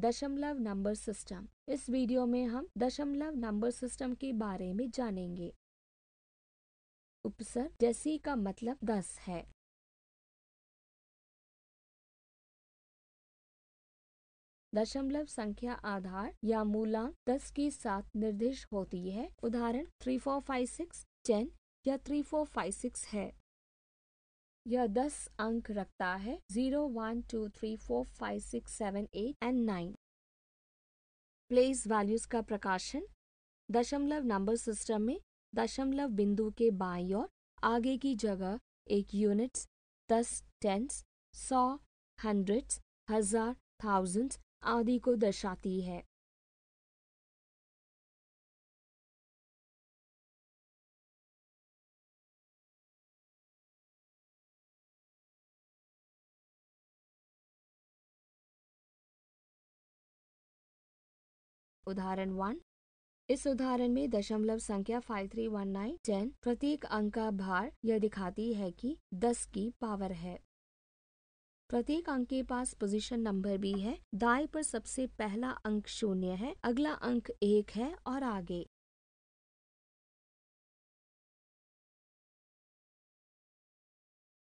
दशमलव number system इस video में हम दशमलव नंबर सिस्टम के बारे में जानेंगे उपसर जैसी का मतलब दस है दशमलव संख्या आधार या मूलांक दस के साथ निर्देश होती है उदाहरण three four five six ten या थ्री फोर फाइव सिक्स है यह दस अंक रखता है zero one two three four five six seven eight and nine place values का प्रकाशन दशमलव नंबर सिस्टम में दशमलव बिंदु के बाई और आगे की जगह एक यूनिट्स दस टेंस सौ हंड्रेड्स हजार थाउजेंड्स आदि को दर्शाती है उदाहरण वन इस उदाहरण में दशमलव संख्या five three one nine ten प्रत्येक अंक का भार यह दिखाती है कि दस की पावर है प्रत्येक अंक के पास पोजीशन नंबर भी है दाएं पर सबसे पहला अंक शून्य है अगला अंक एक है और आगे